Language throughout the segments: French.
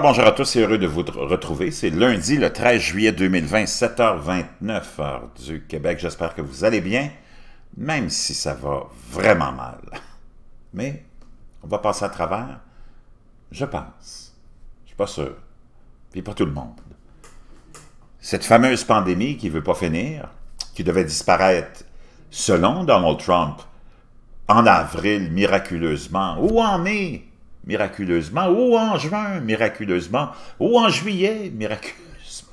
bonjour à tous et heureux de vous retrouver. C'est lundi, le 13 juillet 2020, 7h29 heure du Québec. J'espère que vous allez bien, même si ça va vraiment mal. Mais on va passer à travers, je pense. Je suis pas sûr. Puis pas tout le monde. Cette fameuse pandémie qui veut pas finir, qui devait disparaître selon Donald Trump en avril miraculeusement. ou en est miraculeusement, ou en juin, miraculeusement, ou en juillet, miraculeusement.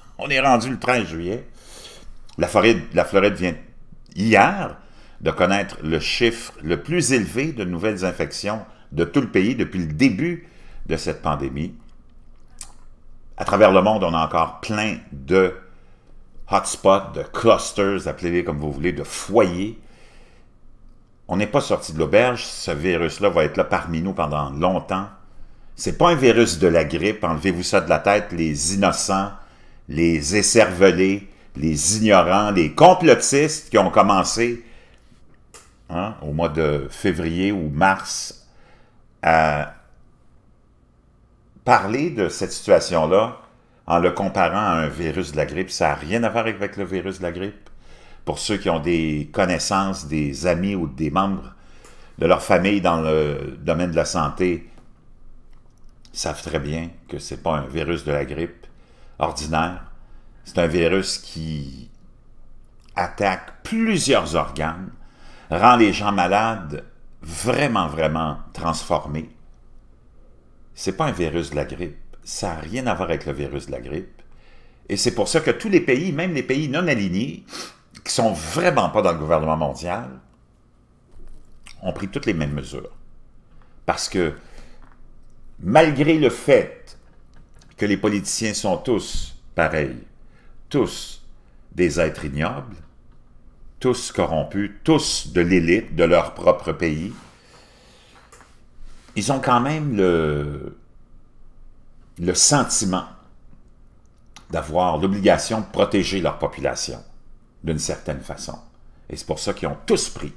On est rendu le 13 juillet. La, Floride, la Floride vient hier de connaître le chiffre le plus élevé de nouvelles infections de tout le pays depuis le début de cette pandémie. À travers le monde, on a encore plein de hotspots, de clusters, appelez-les comme vous voulez, de foyers on n'est pas sorti de l'auberge. Ce virus-là va être là parmi nous pendant longtemps. C'est pas un virus de la grippe. Enlevez-vous ça de la tête, les innocents, les écervelés, les ignorants, les complotistes qui ont commencé hein, au mois de février ou mars à parler de cette situation-là en le comparant à un virus de la grippe. Ça n'a rien à voir avec le virus de la grippe pour ceux qui ont des connaissances, des amis ou des membres de leur famille dans le domaine de la santé, savent très bien que ce n'est pas un virus de la grippe ordinaire. C'est un virus qui attaque plusieurs organes, rend les gens malades, vraiment, vraiment transformés. Ce n'est pas un virus de la grippe. Ça n'a rien à voir avec le virus de la grippe. Et c'est pour ça que tous les pays, même les pays non alignés, qui sont vraiment pas dans le gouvernement mondial, ont pris toutes les mêmes mesures. Parce que, malgré le fait que les politiciens sont tous pareils, tous des êtres ignobles, tous corrompus, tous de l'élite de leur propre pays, ils ont quand même le, le sentiment d'avoir l'obligation de protéger leur population d'une certaine façon. Et c'est pour ça qu'ils ont tous pris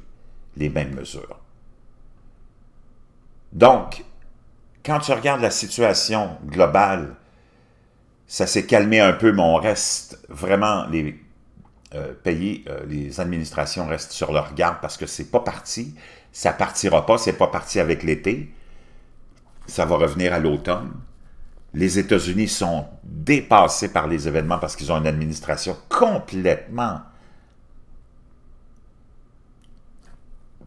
les mêmes mesures. Donc, quand tu regardes la situation globale, ça s'est calmé un peu, mais on reste vraiment, les euh, pays, euh, les administrations restent sur leur garde parce que c'est pas parti, ça partira pas, c'est pas parti avec l'été, ça va revenir à l'automne. Les États-Unis sont dépassés par les événements parce qu'ils ont une administration complètement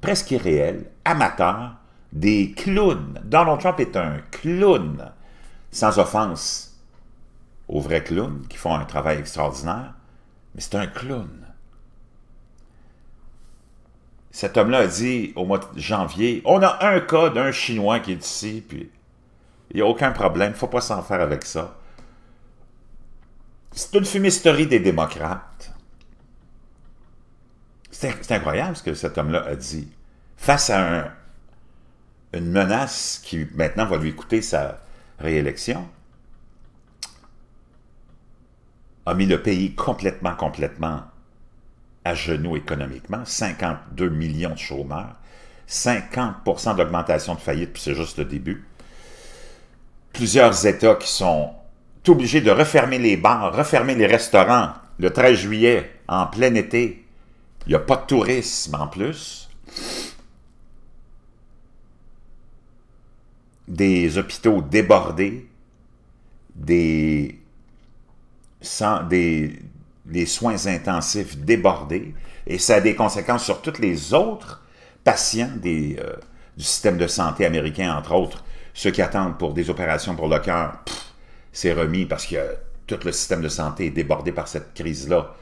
presque irréel, amateur, des clowns. Donald Trump est un clown, sans offense aux vrais clowns qui font un travail extraordinaire, mais c'est un clown. Cet homme-là a dit au mois de janvier, on a un cas d'un Chinois qui est ici, puis il n'y a aucun problème, il ne faut pas s'en faire avec ça. C'est une fumisterie des démocrates. C'est incroyable ce que cet homme-là a dit. Face à une menace qui maintenant va lui coûter sa réélection, a mis le pays complètement, complètement à genoux économiquement. 52 millions de chômeurs, 50 d'augmentation de faillite, puis c'est juste le début. Plusieurs États qui sont obligés de refermer les bars, refermer les restaurants le 13 juillet, en plein été, il n'y a pas de tourisme en plus. Des hôpitaux débordés. Des, soins intensifs débordés. Et ça a des conséquences sur tous les autres patients euh, du système de santé américain, entre autres, ceux qui attendent pour des opérations pour le cœur, c'est remis parce que tout le système de santé est débordé par cette crise-là.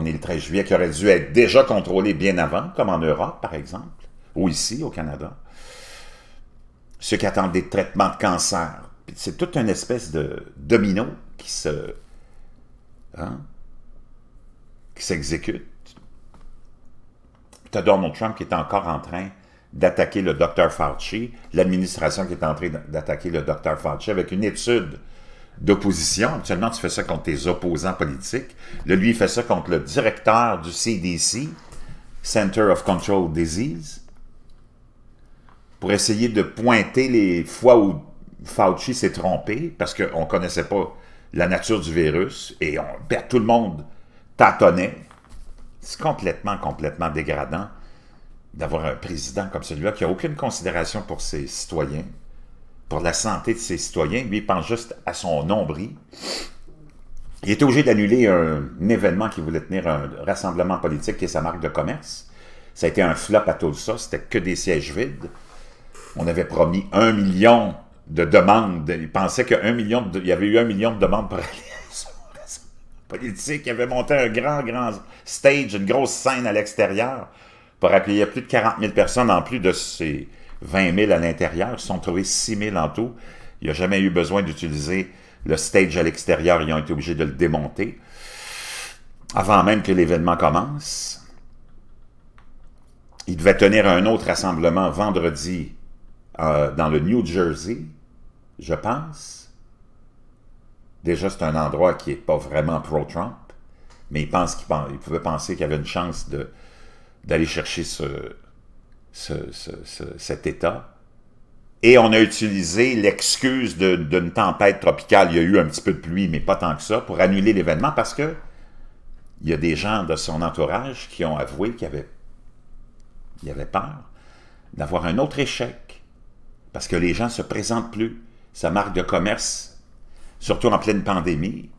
On est le 13 juillet, qui aurait dû être déjà contrôlé bien avant, comme en Europe, par exemple, ou ici, au Canada. Ceux qui attendent des traitements de cancer. C'est toute une espèce de domino qui se... Hein, qui s'exécute. Tu as Donald Trump qui est encore en train d'attaquer le Dr Fauci, l'administration qui est en train d'attaquer le Dr Fauci avec une étude d'opposition. Actuellement, tu fais ça contre tes opposants politiques. Là, lui, il fait ça contre le directeur du CDC, Center of Control Disease, pour essayer de pointer les fois où Fauci s'est trompé, parce qu'on ne connaissait pas la nature du virus, et ben, tout le monde tâtonnait. C'est complètement, complètement dégradant d'avoir un président comme celui-là qui n'a aucune considération pour ses citoyens, pour la santé de ses citoyens. Lui, il pense juste à son nombril. Il était obligé d'annuler un, événement qui voulait tenir un rassemblement politique qui est sa marque de commerce. Ça a été un flop à tout ça. c'était que des sièges vides. On avait promis un million de demandes. Il pensait qu'un million, il y avait eu un million de demandes pour aller politique. Il avait monté un grand, grand stage, une grosse scène à l'extérieur pour appuyer plus de 40 000 personnes en plus de ses... 20 000 à l'intérieur. Ils se sont trouvés 6 000 en tout. Il n'y a jamais eu besoin d'utiliser le stage à l'extérieur. Ils ont été obligés de le démonter avant même que l'événement commence. Il devait tenir un autre rassemblement vendredi euh, dans le New Jersey, je pense. Déjà, c'est un endroit qui n'est pas vraiment pro-Trump, mais il, pense qu'il pouvait penser qu'il avait une chance d'aller chercher ce, cet État. Et on a utilisé l'excuse d'une tempête tropicale, il y a eu un petit peu de pluie, mais pas tant que ça, pour annuler l'événement parce que il y a des gens de son entourage qui ont avoué qu'il y avait avait peur d'avoir un autre échec parce que les gens ne se présentent plus. Sa marque de commerce, surtout en pleine pandémie,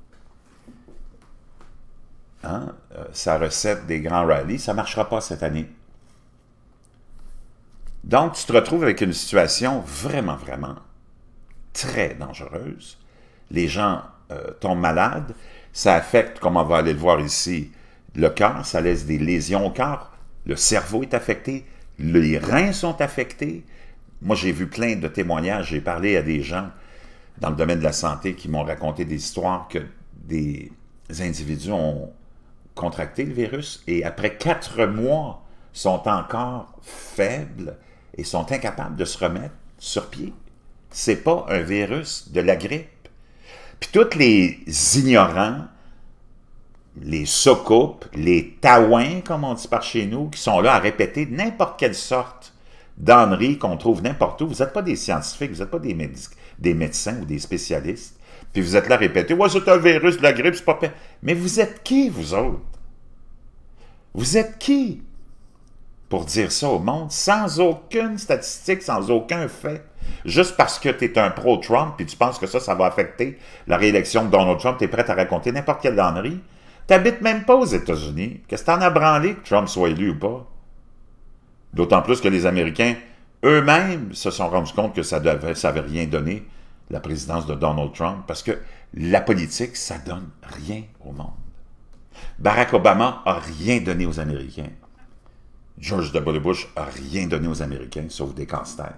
hein, euh, sa recette des grands rallyes, ça ne marchera pas cette année. Donc, tu te retrouves avec une situation vraiment, vraiment très dangereuse. Les gens euh, tombent malades. Ça affecte, comme on va aller le voir ici, le cœur. Ça laisse des lésions au cœur. Le cerveau est affecté. Les reins sont affectés. Moi, j'ai vu plein de témoignages. J'ai parlé à des gens dans le domaine de la santé qui m'ont raconté des histoires que des individus ont contracté le virus et après quatre mois sont encore faibles ils sont incapables de se remettre sur pied. C'est pas un virus de la grippe. Puis tous les ignorants, les socopes, les taouins, comme on dit par chez nous, qui sont là à répéter n'importe quelle sorte d'enneries qu'on trouve n'importe où. Vous n'êtes pas des scientifiques, vous n'êtes pas des, des, médecins ou des spécialistes. Puis vous êtes là à répéter « Ouais, c'est un virus de la grippe, c'est pas... » Mais vous êtes qui, vous autres? Vous êtes qui? pour dire ça au monde sans aucune statistique, sans aucun fait. Juste parce que tu es un pro-Trump et tu penses que ça, ça va affecter la réélection de Donald Trump, tu es prêt à raconter n'importe quelle Tu n'habites même pas aux États-Unis. Qu'est-ce que en as branlé que Trump soit élu ou pas? D'autant plus que les Américains eux-mêmes se sont rendus compte que ça n'avait ça avait rien donné, la présidence de Donald Trump, parce que la politique, ça donne rien au monde. Barack Obama a rien donné aux Américains. George W. Bush a rien donné aux Américains, sauf des casse-têtes.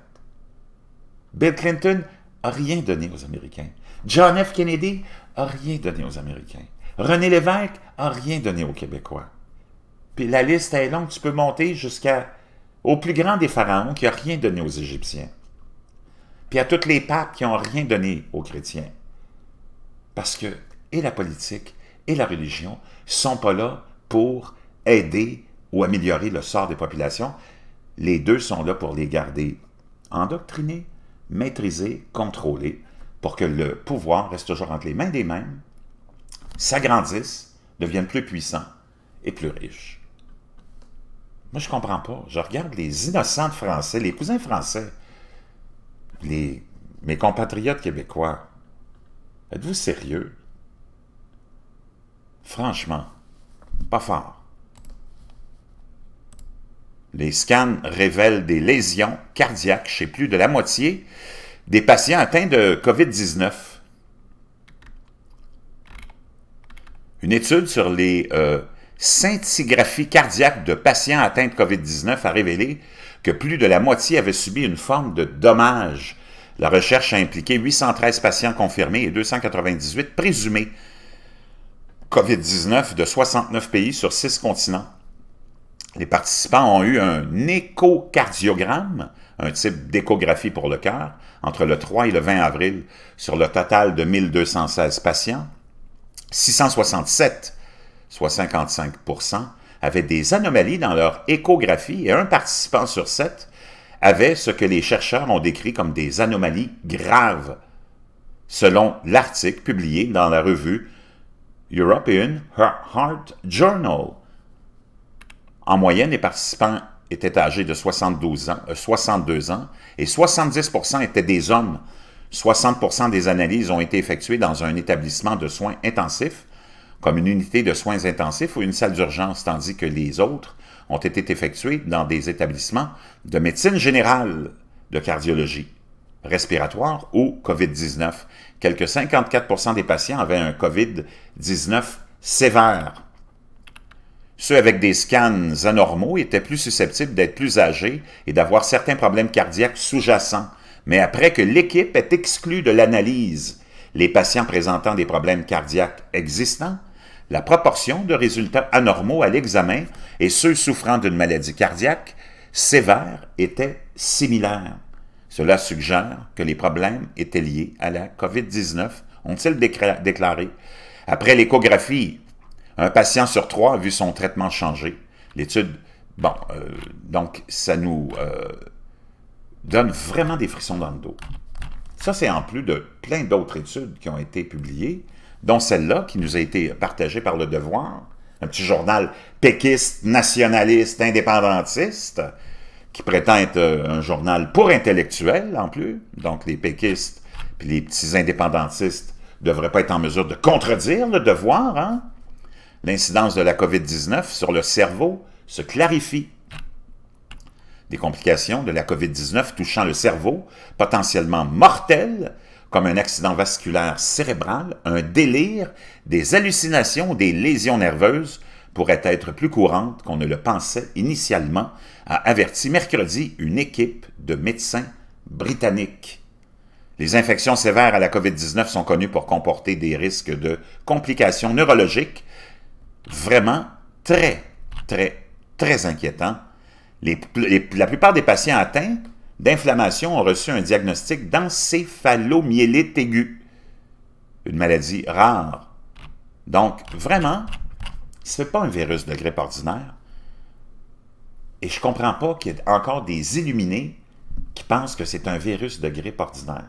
Bill Clinton n'a rien donné aux Américains. John F. Kennedy a rien donné aux Américains. René Lévesque a rien donné aux Québécois. Puis la liste est longue, tu peux monter jusqu'à au plus grand des pharaons qui n'a rien donné aux Égyptiens. Puis à tous les papes qui n'ont rien donné aux chrétiens. Parce que et la politique et la religion sont pas là pour aider ou améliorer le sort des populations, les deux sont là pour les garder endoctrinés, maîtrisés, contrôlés, pour que le pouvoir reste toujours entre les mains des mêmes, s'agrandisse, devienne plus puissant et plus riche. Moi, je comprends pas. Je regarde les innocents français, les cousins français, les, mes compatriotes québécois. Êtes-vous sérieux? Franchement, pas fort. Les scans révèlent des lésions cardiaques chez plus de la moitié des patients atteints de COVID-19. Une étude sur les euh, scintigraphies cardiaques de patients atteints de COVID-19 a révélé que plus de la moitié avait subi une forme de dommage. La recherche a impliqué 813 patients confirmés et 298 présumés COVID-19 de 69 pays sur 6 continents les participants ont eu un échocardiogramme, un type d'échographie pour le cœur, entre le 3 et le 20 avril, sur le total de 1216 patients. 667, soit 55 avaient des anomalies dans leur échographie et un participant sur sept avait ce que les chercheurs ont décrit comme des anomalies graves, selon l'article publié dans la revue European Heart Journal. En moyenne, les participants étaient âgés de 72 ans, 62 euh, ans et 70 étaient des hommes. 60 des analyses ont été effectuées dans un établissement de soins intensifs, comme une unité de soins intensifs ou une salle d'urgence, tandis que les autres ont été effectuées dans des établissements de médecine générale, de cardiologie, respiratoire ou COVID-19. Quelque 54 des patients avaient un COVID-19 sévère. Ceux avec des scans anormaux étaient plus susceptibles d'être plus âgés et d'avoir certains problèmes cardiaques sous-jacents, mais après que l'équipe est exclue de l'analyse, les patients présentant des problèmes cardiaques existants, la proportion de résultats anormaux à l'examen et ceux souffrant d'une maladie cardiaque sévère était similaire. Cela suggère que les problèmes étaient liés à la COVID-19, ont-ils déclaré. Après l'échographie un patient sur trois a vu son traitement changer. L'étude, bon, euh, donc ça nous euh, donne vraiment des frissons dans le dos. Ça, c'est en plus de plein d'autres études qui ont été publiées, dont celle-là qui nous a été partagée par Le Devoir, un petit journal péquiste, nationaliste, indépendantiste, qui prétend être euh, un journal pour intellectuels en plus. Donc les péquistes puis les petits indépendantistes devraient pas être en mesure de contredire le devoir, hein? L'incidence de la COVID-19 sur le cerveau se clarifie. Des complications de la COVID-19 touchant le cerveau, potentiellement mortelles, comme un accident vasculaire cérébral, un délire, des hallucinations, des lésions nerveuses, pourraient être plus courantes qu'on ne le pensait initialement, a averti mercredi une équipe de médecins britanniques. Les infections sévères à la COVID-19 sont connues pour comporter des risques de complications neurologiques vraiment très, très, très inquiétant. la plupart des patients atteints d'inflammation ont reçu un diagnostic d'encéphalomyélite aiguë, une maladie rare. Donc, vraiment, ce n'est pas un virus de grippe ordinaire. Et je ne comprends pas qu'il y ait encore des illuminés qui pensent que c'est un virus de grippe ordinaire.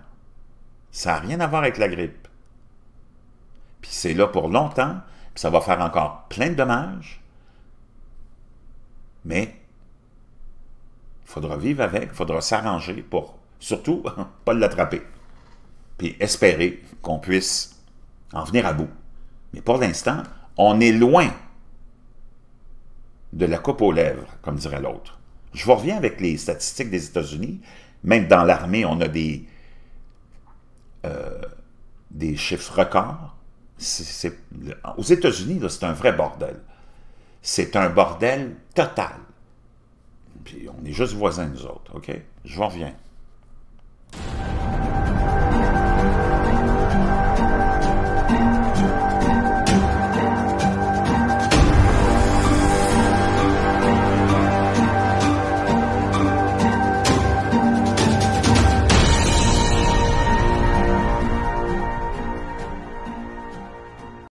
Ça n'a rien à voir avec la grippe. Puis c'est là pour longtemps, ça va faire encore plein de dommages, mais il faudra vivre avec, il faudra s'arranger pour surtout pas l'attraper. Puis espérer qu'on puisse en venir à bout. Mais pour l'instant, on est loin de la coupe aux lèvres, comme dirait l'autre. Je vous reviens avec les statistiques des États-Unis. Même dans l'armée, on a des, euh, des chiffres records c'est aux États-Unis, c'est un vrai bordel. C'est un bordel total. Puis on est juste voisins, nous autres, OK? Je reviens.